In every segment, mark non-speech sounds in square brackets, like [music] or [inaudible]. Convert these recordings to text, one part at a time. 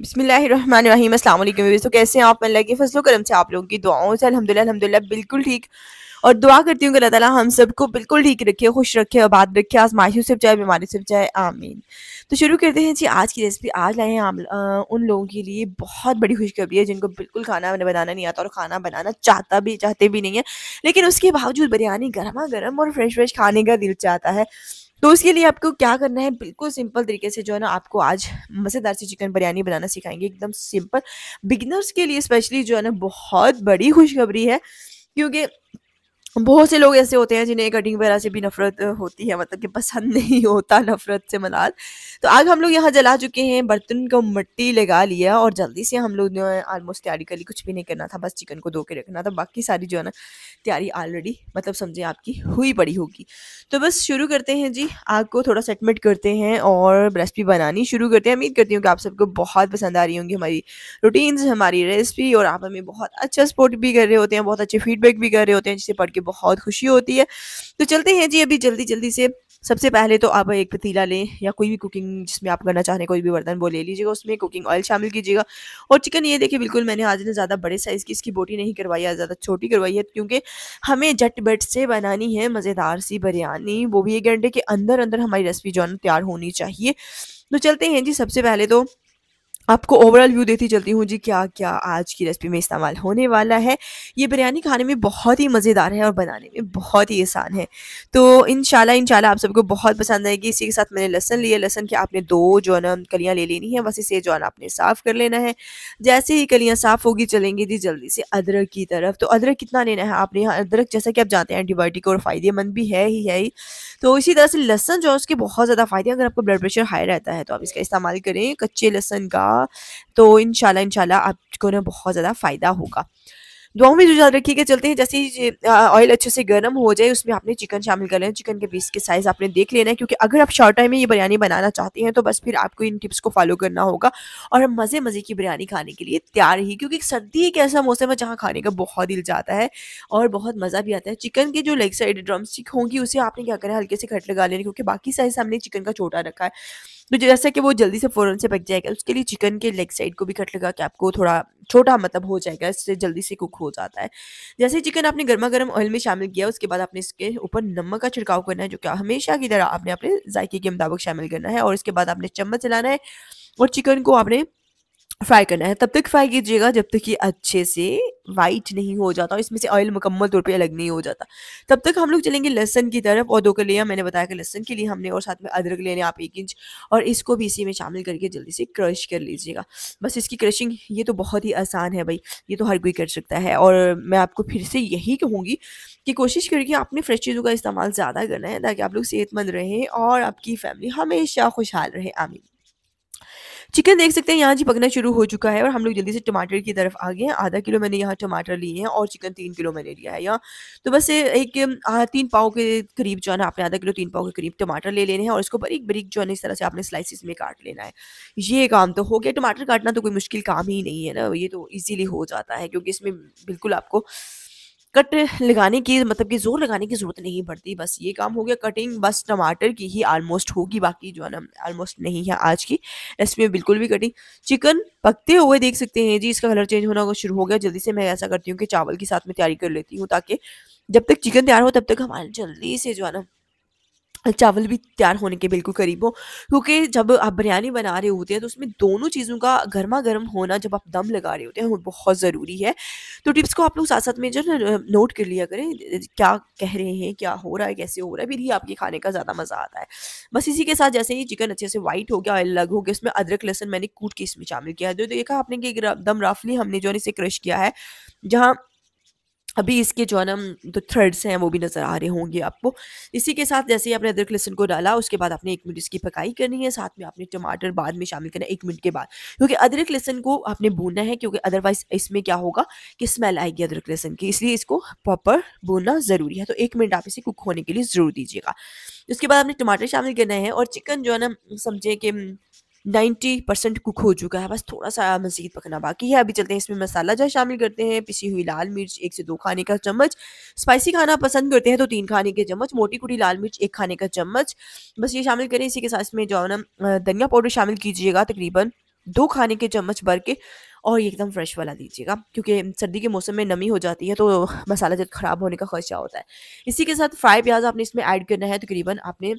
बसमीम अल्लाम तो कैसे हैं आप अल्लाह के फसलों करम से आप लोगों की दुआओं से अलहमदिल्ला अलहमदिल्ला बिल्कुल ठीक और दुआ करती हूँ कि अल्लाह ताला हम सबको बिल्कुल ठीक रखे खुश रखे आबाद रखे आजमाइशों से बचाए बीमारी से बचाए आमीन तो शुरू करते हैं जी आज की रेसिपी आज लाए हैं उन लोगों के लिए बहुत बड़ी खुशखबरी है जिनको बिल्कुल खाना बनाना नहीं आता और खाना बनाना चाहता भी चाहते भी नहीं है लेकिन उसके बावजूद बिरयानी गर्मा गर्म और फ्रेश फ्रेश खाने का दिल चाहता है तो उसके लिए आपको क्या करना है बिल्कुल सिंपल तरीके से जो है ना आपको आज मज़ेदार सी चिकन बिरयानी बनाना सिखाएंगे एकदम सिंपल बिगनर्स के लिए स्पेशली जो है ना बहुत बड़ी खुशखबरी है क्योंकि बहुत से लोग ऐसे होते हैं जिन्हें कटिंग वगैरह से भी नफरत होती है मतलब कि पसंद [laughs] नहीं होता नफरत से मलाल तो आग हम लोग यहाँ जला चुके हैं बर्तन को मिट्टी लगा लिया और जल्दी से हम लोग जो है आलमोस्ट तैयारी कर ली कुछ भी नहीं करना था बस चिकन को धो के रखना था बाकी सारी जो है ना तैयारी ऑलरेडी मतलब समझे आपकी हुई पड़ी होगी तो बस शुरू करते हैं जी आग को थोड़ा सेटमेट करते हैं और रेसिपी बनानी शुरू करते हैं उम्मीद करती हूँ कि आप सबको बहुत पसंद आ रही होंगी हमारी रूटीन्स हमारी रेसिपी और आप हमें बहुत अच्छा सपोर्ट भी कर रहे होते हैं बहुत अच्छे फीडबैक भी कर रहे होते हैं जिसे पढ़ के के बहुत खुशी होती है तो चलते हैं जी अभी जल्दी जल्दी से सबसे पहले तो आप एक पतीला लें या कोई भी कुकिंग जिसमें आप करना चाह रहे हैं कोई भी बर्तन वो ले लीजिएगा उसमें कुकिंग ऑयल शामिल कीजिएगा और चिकन ये देखिए बिल्कुल मैंने आज ने ज़्यादा बड़े साइज़ की इसकी बोटी नहीं करवाई है ज़्यादा छोटी करवाई है क्योंकि हमें झटबट से बनानी है मज़ेदार सी बिरयानी वो भी एक घंटे के अंदर अंदर हमारी रेसिपी जो है तैयार होनी चाहिए तो चलते हैं जी सबसे पहले तो आपको ओवरऑल व्यू देती चलती हूँ जी क्या क्या आज की रेसिपी में इस्तेमाल होने वाला है ये बिरयानी खाने में बहुत ही मज़ेदार है और बनाने में बहुत ही आसान है तो इन शाला आप सबको बहुत पसंद आएगी इसी के साथ मैंने लहसन लिया लहसन की आपने दो जो है ना कलियाँ ले लेनी है बस इसे जो है ना आपने साफ़ कर लेना है जैसे ही कलियाँ साफ़ होगी चलेंगी जी जल्दी से अदरक की तरफ तो अदरक कितना लेना है आपने अदरक जैसा कि आप जानते हैं एंटीबायोटिक और फ़ायदेमंद भी है ही है ही तो इसी तरह से लहसन जो है उसके बहुत ज़्यादा फ़ायदे अगर आपका ब्लड प्रेशर हाई रहता है तो आप इसका इस्तेमाल करें कच्चे लहसन का होगा तो इन शाला आपको ना बहुत ज़्यादा फ़ायदा होगा दुआओं में जो तो याद रखिएगा चलते हैं जैसे ही ऑयल अच्छे से गर्म हो जाए उसमें आपने चिकन शामिल कर लेना चिकन के पीस के साइज़ आपने देख लेना है क्योंकि अगर आप शॉर्ट टाइम में ये बिरयानी बनाना चाहते हैं तो बस फिर आपको इन टिप्स को फॉलो करना होगा और हम मज़े मज़े की बिरयानी खाने के लिए तैयार ही क्योंकि सर्दी एक ऐसा मौसम है जहाँ खाने का बहुत दिल जाता है और बहुत मज़ा भी आता है चिकन के जो लेग साइड ड्रम स्टिक होंगी उसे आपने क्या करें हल्के से खट लगा लेना क्योंकि बाकी साइज़ हमने चिकन का छोटा रखा है तो जैसा कि वो जल्दी से फ़ौरन से पक जाएगा उसके लिए चिकन के लेग साइड को भी कट लगा के आपको थोड़ा छोटा मतलब हो जाएगा इससे जल्दी से कुक हो जाता है जैसे चिकन आपने गर्मा गर्म ऑयल में शामिल किया उसके बाद आपने इसके ऊपर नमक का छिड़काव करना है जो कि हमेशा की तरह आपने अपने जायके के मुताबिक शामिल करना है और इसके बाद आपने चम्मच चलाना है और चिकन को आपने फ्राई करना है तब तक फ्राई कीजिएगा जब तक ये अच्छे से वाइट नहीं हो जाता और इसमें से ऑयल मुकम्मल तौर पे अलग नहीं हो जाता तब तक हम लोग चलेंगे लहसन की तरफ और दो कर लिए मैंने बताया कि लहसन के लिए हमने और साथ में अदरक लेने आप एक इंच और इसको भी इसी में शामिल करके जल्दी से क्रश कर लीजिएगा बस इसकी क्रशिंग ये तो बहुत ही आसान है भाई ये तो हर कोई कर सकता है और मैं आपको फिर से यही कहूँगी कि कोशिश करके आपने फ्रेश चीज़ों का इस्तेमाल ज़्यादा करना है ताकि आप लोग सेहतमंद रहें और आपकी फैमिली हमेशा खुशहाल रहे आमिर चिकन देख सकते हैं यहाँ जी पकना शुरू हो चुका है और हम लोग जल्दी से टमाटर की तरफ आ गए हैं आधा किलो मैंने यहाँ टमाटर लिए हैं और चिकन तीन किलो मैंने लिया है यहाँ तो बस एक तीन पाव के करीब जो है ना आपने आधा किलो तीन पाव के करीब टमाटर ले लेने हैं और इसको बरीक बरीक जो है इस तरह से आपने स्लाइसिस में काट लेना है ये काम तो हो गया टमाटर काटना तो कोई मुश्किल काम ही नहीं है ना ये तो ईजिली हो जाता है क्योंकि इसमें बिल्कुल आपको कट लगाने की मतलब कि जोर लगाने की ज़रूरत नहीं पड़ती बस ये काम हो गया कटिंग बस टमाटर की ही आलमोस्ट होगी बाकी जो है ना आलमोस्ट नहीं है आज की रेसिपी में बिल्कुल भी कटिंग चिकन पकते हुए देख सकते हैं जी इसका कलर चेंज होना शुरू हो गया जल्दी से मैं ऐसा करती हूँ कि चावल के साथ में तैयारी कर लेती हूँ ताकि जब तक चिकन तैयार हो तब तक हमारे जल्दी से जो है ना चावल भी तैयार होने के बिल्कुल करीब हो क्योंकि जब आप बिरयानी बना रहे होते हैं तो उसमें दोनों चीज़ों का गर्मा गर्म होना जब आप दम लगा रहे होते हैं वो बहुत ज़रूरी है तो टिप्स को आप लोग साथ साथ में जो नोट कर लिया करें क्या कह रहे हैं क्या हो रहा है कैसे हो रहा है फिर ही आपके खाने का ज़्यादा मज़ा आता है बस इसी के साथ जैसे ही चिकन अच्छे से वाइट हो गया ऑयल लग हो गया उसमें अदरक लहसन मैंने कूट के इसमें शामिल किया तो देखा आपने कि दम राफली हमने जो है इसे क्रश किया है जहाँ अभी इसके जो है ना जो थ्रेड्स हैं वो भी नज़र आ रहे होंगे आपको इसी के साथ जैसे ही आपने अदरक लहसुन को डाला उसके बाद आपने एक मिनट इसकी पकाई करनी है साथ में आपने टमाटर बाद में शामिल करना है एक मिनट के बाद क्योंकि अदरक लहसुन को आपने भूनना है क्योंकि अदरवाइज इसमें क्या होगा कि स्मेल आएगी अदरक लहसुन की इसलिए इसको प्रॉपर भूनना ज़रूरी है तो एक मिनट आप इसे कुक होने के लिए ज़रूर दीजिएगा उसके बाद आपने टमाटर शामिल करना है और चिकन जो है ना समझें कि नाइन्टी परसेंट कुक हो चुका है बस थोड़ा सा मजीद पकना बाकी है अभी चलते हैं इसमें मसाला चाय शामिल करते हैं पिसी हुई लाल मिर्च एक से दो खाने का चम्मच स्पाइसी खाना पसंद करते हैं तो तीन खाने के चम्मच मोटी कुटी लाल मिर्च एक खाने का चम्मच बस ये शामिल करें इसी के साथ इसमें जो है ना धनिया पाउडर शामिल कीजिएगा तकरीबन दो खाने के चम्मच भर के और एकदम फ्रेश वाला दीजिएगा क्योंकि सर्दी के मौसम में नमी हो जाती है तो मसाला जब ख़राब होने का खर्चा होता है इसी के साथ फ्राई प्याज आपने इसमें ऐड करना है तकरीबन आपने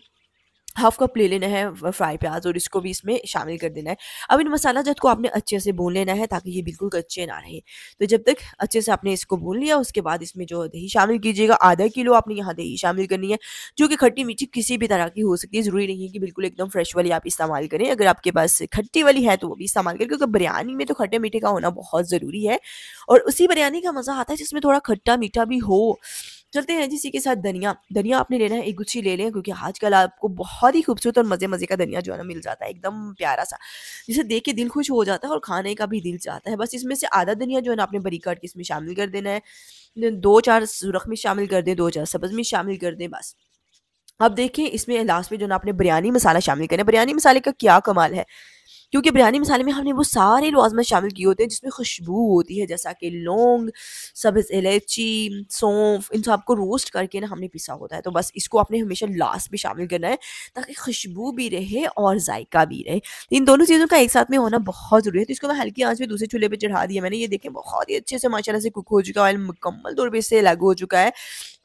हाफ कप ले लेना है फ्राई प्याज और इसको भी इसमें शामिल कर देना है अब इन मसाला जद को आपने अच्छे से भून लेना है ताकि ये बिल्कुल कच्चे ना रहे तो जब तक अच्छे से आपने इसको भून लिया उसके बाद इसमें जो दही शामिल कीजिएगा आधा किलो आपने यहाँ दही शामिल करनी है जो कि खट्टी मीठी किसी भी तरह की हो सकती है ज़रूरी नहीं है कि बिल्कुल एकदम फ्रेश वाली आप इस्तेमाल करें अगर आपके पास खट्टी वाली है तो वो भी इस्तेमाल करें क्योंकि बिरयानी में तो खट्टे मीठे का होना बहुत ज़रूरी है और उसी बिरयानी का मज़ा आता है जिसमें थोड़ा खट्टा मीठा भी हो चलते हैं जिसी के साथ धनिया धनिया आपने लेना है एक गुच्छी ले लें क्योंकि आजकल आपको बहुत ही खूबसूरत और मज़े मज़े का धनिया जो है ना मिल जाता है एकदम प्यारा सा जिसे देख के दिल खुश हो जाता है और खाने का भी दिल चाहता है बस इसमें से आधा धनिया जो है ना आपने बरी काट के इसमें शामिल कर देना है दो चार सुरख में शामिल कर दें दो चार सब्ज़ में शामिल कर दें बस अब देखें इसमें लास्ट में जो ना आपने बिरयानी मसाला शामिल करें बिरयानी मसाले का क्या कमाल है क्योंकि बिरयानी मसाले में हमने वो सारे लवाजमत शामिल किए होते हैं जिसमें खुशबू होती है जैसा कि लौंग सब्ज़ इलायची सौंफ इन सब को रोस्ट करके ना हमने पिसा होता है तो बस इसको आपने हमेशा लास्ट में शामिल करना है ताकि खुशबू भी रहे और जायका भी रहे इन दोनों चीज़ों का एक साथ में होना बहुत ज़रूरी है तो इसको मैं हल्की आँच में दूसरे चूल्हे पर चढ़ा दिया मैंने ये देखें बहुत ही अच्छे से माशाला से कुक हो चुका है ऑयल मुकम्मल तौर पर इससे अलग हो चुका है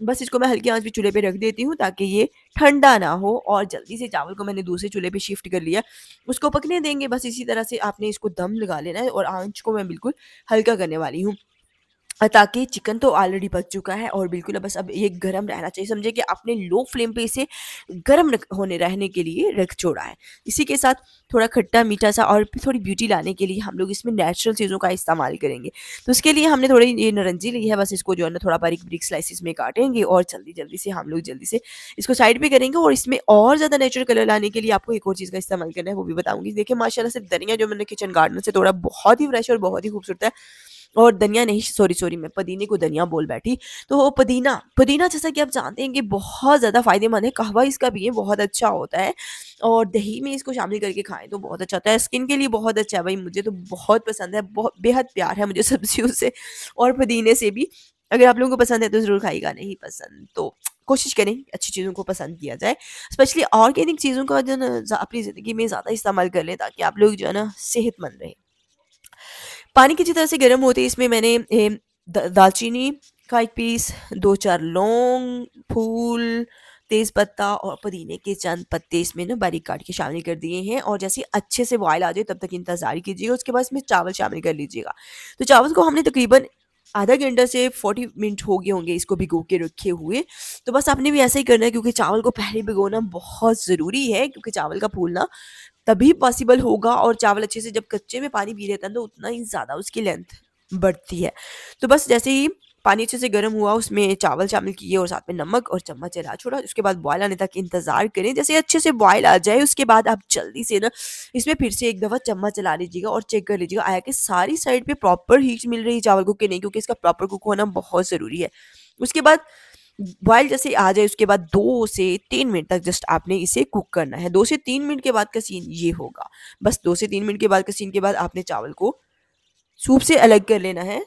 बस इसको मैं हल्की आंच पे चूल्हे पे रख देती हूँ ताकि ये ठंडा ना हो और जल्दी से चावल को मैंने दूसरे चूल्हे पे शिफ्ट कर लिया उसको पकने देंगे बस इसी तरह से आपने इसको दम लगा लेना है और आंच को मैं बिल्कुल हल्का करने वाली हूँ ताकि चिकन तो ऑलरेडी पक चुका है और बिल्कुल बस अब ये गर्म रहना चाहिए समझे कि आपने लो फ्लेम पे इसे गर्म होने रहने के लिए रख छोड़ा है इसी के साथ थोड़ा खट्टा मीठा सा और थोड़ी ब्यूटी लाने के लिए हम लोग इसमें नेचुरल चीज़ों का इस्तेमाल करेंगे तो इसके लिए हमने थोड़ी ये नरंजी ली है बस इसको जो है ना थोड़ा बारीक ब्रिक स्लाइसिस में काटेंगे और जल्दी जल्दी से हम लोग जल्दी से इसको साइड पर करेंगे और इसमें और ज़्यादा नेचुरल कलर लाने के लिए आपको एक और चीज़ का इस्तेमाल करना है वो भी बताऊँगी देखिए माशाला सिर्फ धनिया जो मैंने किचन गार्डन से थोड़ा बहुत ही फ्रेश और बहुत ही खूबसूरत है और धनिया नहीं सॉरी सॉरी मैं पुदीने को धनिया बोल बैठी तो वो पुदीना पुदीना जैसा कि आप जानते हैं कि बहुत ज़्यादा फ़ायदेमंद है कहवा इसका भी है बहुत अच्छा होता है और दही में इसको शामिल करके खाएं तो बहुत अच्छा होता है स्किन के लिए बहुत अच्छा है भाई मुझे तो बहुत पसंद है बहुत बेहद प्यार है मुझे सब्जियों से और पुदीने से भी अगर आप लोगों को पसंद है तो ज़रूर खाएगा नहीं पसंद तो कोशिश करें अच्छी चीज़ों को पसंद किया जाए स्पेशली ऑर्गेनिक चीज़ों का जो है ना अपनी ज़िंदगी में ज़्यादा इस्तेमाल कर लें ताकि आप लोग जो है ना सेहतमंद रहें पानी की तरह से गर्म होते इसमें मैंने दालचीनी का एक पीस दो चार लौंग फूल तेज़ पत्ता और पुदीने के चंद पत्ते इसमें ना बारीक काट के शामिल कर दिए हैं और जैसे अच्छे से बॉयल आ जाए तब तक इंतज़ार कीजिएगा उसके बाद इसमें चावल शामिल कर लीजिएगा तो चावल को हमने तकरीबन आधा घंटा से फोर्टी मिनट हो गए होंगे इसको भिगो के रखे हुए तो बस आपने भी ऐसा ही करना है क्योंकि चावल को पहले भिगोना बहुत ज़रूरी है क्योंकि चावल का फूलना तभी पॉसिबल होगा और चावल अच्छे से जब कच्चे में पानी पी रहता है तो उतना ही ज़्यादा उसकी लेंथ बढ़ती है तो बस जैसे ही पानी अच्छे से गर्म हुआ उसमें चावल शामिल किए और साथ में नमक और चम्मच चला छोड़ा उसके बाद बॉयल आने तक इंतजार करें जैसे अच्छे से बॉयल आ जाए उसके बाद आप जल्दी से ना इसमें फिर से एक दफ़ा चम्मच चला लीजिएगा और चेक कर लीजिएगा आया कि सारी साइड पर प्रॉपर हीट मिल रही है चावल को कि नहीं क्योंकि इसका प्रॉपर कुक होना बहुत ज़रूरी है उसके बाद बॉयल जैसे आ जाए उसके बाद दो से तीन मिनट तक जस्ट आपने इसे कुक करना है दो से तीन मिनट के बाद का सीन ये होगा बस दो से तीन मिनट के बाद का सीन के बाद आपने चावल को सूप से अलग कर लेना है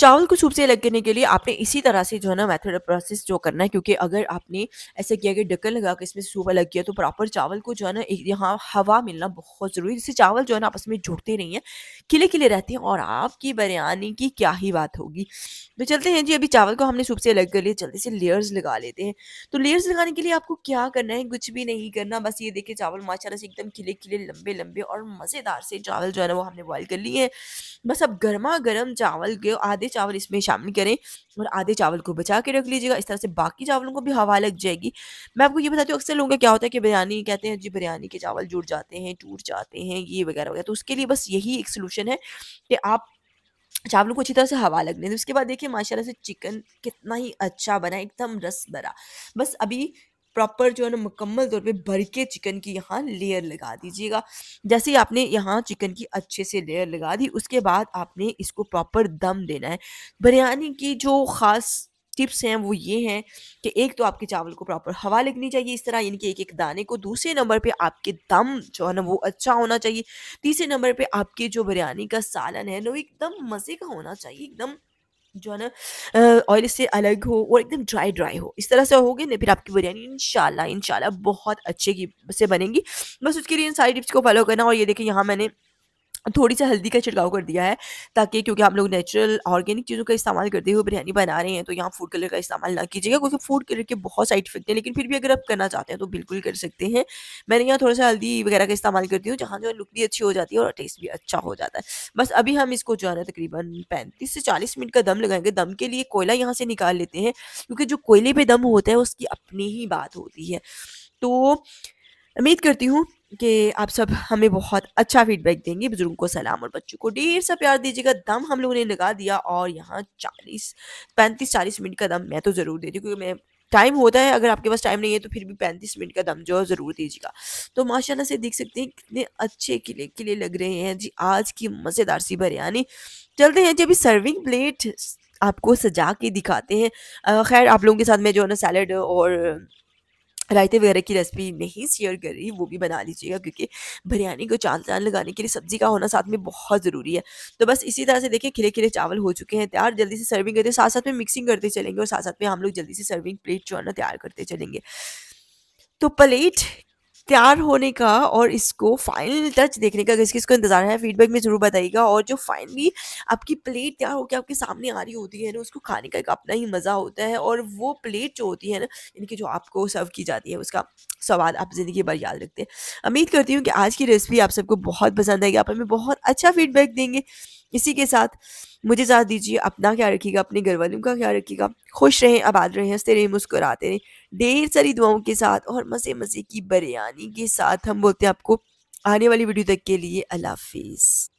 चावल को सूप से अलग करने के लिए आपने इसी तरह से जो है ना मेथड प्रोसेस जो करना है क्योंकि अगर आपने ऐसा किया कि ढक्कन लगा के इसमें सूप अलग किया तो प्रॉपर चावल को जो है ना यहाँ हवा मिलना बहुत ज़रूरी है जिससे चावल जो है ना आपस में जुड़ते नहीं है खिले खिले रहते हैं और आपकी बिरयानी की क्या ही बात होगी तो चलते हैं जी अभी चावल को हमने सूप से अलग कर लिया जल्दी से लेयर्स लगा लेते हैं तो लेयर्स लगाने के लिए आपको क्या करना है कुछ भी नहीं करना बस ये देखिए चावल माशाला से एकदम खिले खिले लंबे लंबे और मज़ेदार से चावल जो है ना वो हमने बॉयल कर लिए हैं बस अब गर्मा गर्म चावल के आधे आधे चावल इसमें शामिल करें और आधे चावल को बचा के रख लीजिएगा इस तरह से बाकी चावलों को भी हवा लग जाएगी मैं आपको ये बताती हूँ अक्सर लोगों का क्या होता है कि बिरयानी कहते हैं जी बिरयानी के चावल जुड़ जाते हैं टूट जाते हैं ये वगैरह वगैरह तो उसके लिए बस यही एक सोल्यूशन है कि आप चावलों को अच्छी तरह से हवा लगने उसके बाद देखिए माशाल्लाह से चिकन कितना ही अच्छा बना एकदम रस भरा बस अभी प्रॉपर जो है ना मुकम्मल तौर पे भर के चिकन की यहाँ लेयर लगा दीजिएगा जैसे ही आपने यहाँ चिकन की अच्छे से लेयर लगा दी उसके बाद आपने इसको प्रॉपर दम देना है बिरयानी की जो ख़ास टिप्स हैं वो ये हैं कि एक तो आपके चावल को प्रॉपर हवा लगनी चाहिए इस तरह यानी कि एक एक दाने को दूसरे नंबर पे आपके दम जो है ना वो अच्छा होना चाहिए तीसरे नंबर पे आपके जो बिरयानी का सालन है ना वो एकदम मज़े का होना चाहिए एकदम जो है ना ऑयल से अलग हो और एकदम ड्राई ड्राई हो इस तरह से होगी ना फिर आपकी बिरयानी इनशाला इनशाला बहुत अच्छे की से बनेंगी बस उसके लिए इन सारी टिप्स को फॉलो करना और ये देखिए यहाँ मैंने थोड़ी सा हल्दी का छिड़काव कर दिया है ताकि क्योंकि आप लोग नेचुरल ऑर्गेनिक चीज़ों का इस्तेमाल करते हुए बिरयानी बना रहे हैं तो यहाँ फूड कलर का इस्तेमाल ना कीजिएगा क्योंकि फूड कलर के बहुत साइड इफेक्ट हैं लेकिन फिर भी अगर आप करना चाहते हैं तो बिल्कुल कर सकते हैं मैंने यहाँ थोड़ा सा हल्दी वगैरह का इस्तेमाल करती हूँ जहाँ जो लुक भी अच्छी हो जाती है और टेस्ट भी अच्छा हो जाता है बस अभी हम इसको जो है ना तकरीबन पैंतीस से चालीस मिनट का दम लगाएंगे दम के लिए कोयला यहाँ से निकाल लेते हैं क्योंकि जो कोयले पर दम होता है उसकी अपनी ही बात होती है तो उम्मीद करती हूँ कि आप सब हमें बहुत अच्छा फीडबैक देंगे बुज़ुर्गों को सलाम और बच्चों को ढेर सा प्यार दीजिएगा दम हम लोगों ने लगा दिया और यहाँ चालीस पैंतीस चालीस मिनट का दम मैं तो ज़रूर दे दी क्योंकि मैं टाइम होता है अगर आपके पास टाइम नहीं है तो फिर भी पैंतीस मिनट का दम जो है ज़रूर दीजिएगा तो माशाल्लाह से देख सकते हैं कितने अच्छे किले किले लग रहे हैं जी आज की मज़ेदार सी बिरयानी चलते हैं जी अभी सर्विंग प्लेट आपको सजा के दिखाते हैं खैर आप लोगों के साथ में जो है ना सैलड और रायते वगैरह की रेसिपी नहीं शेयर कर रही वो भी बना लीजिएगा क्योंकि बिरयानी को चाल चाल लगाने के लिए सब्जी का होना साथ में बहुत ज़रूरी है तो बस इसी तरह से देखिए खिले खिले चावल हो चुके हैं तैयार जल्दी से सर्विंग करते साथ साथ में मिक्सिंग करते चलेंगे और साथ साथ में हम लोग जल्दी से सर्विंग प्लेट जो है ना तैयार करते चलेंगे तो प्लेट तैयार होने का और इसको फाइनल टच देखने का किस किस को इंतजार है फीडबैक में जरूर बताइएगा और जो फाइनली आपकी प्लेट तैयार होकर आपके सामने आ रही होती है ना उसको खाने का एक अपना ही मज़ा होता है और वो प्लेट जो होती है ना इनकी जो आपको सर्व की जाती है उसका सवाल आप ज़िंदगी भर याद रखते हैं उम्मीद करती हूँ कि आज की रेसिपी आप सबको बहुत पसंद आएगी आप हमें बहुत अच्छा फीडबैक देंगे इसी के साथ मुझे साथ दीजिए अपना क्या रखिएगा अपने घर वालों का क्या रखिएगा खुश रहें आबाद रहें हंसते रहें मुस्कुराते रहें ढेर सारी दुआओं के साथ और मज़े मज़े की बिरयानी के साथ हम बोलते हैं आपको आने वाली वीडियो तक के लिए अल्लाह हाफिज़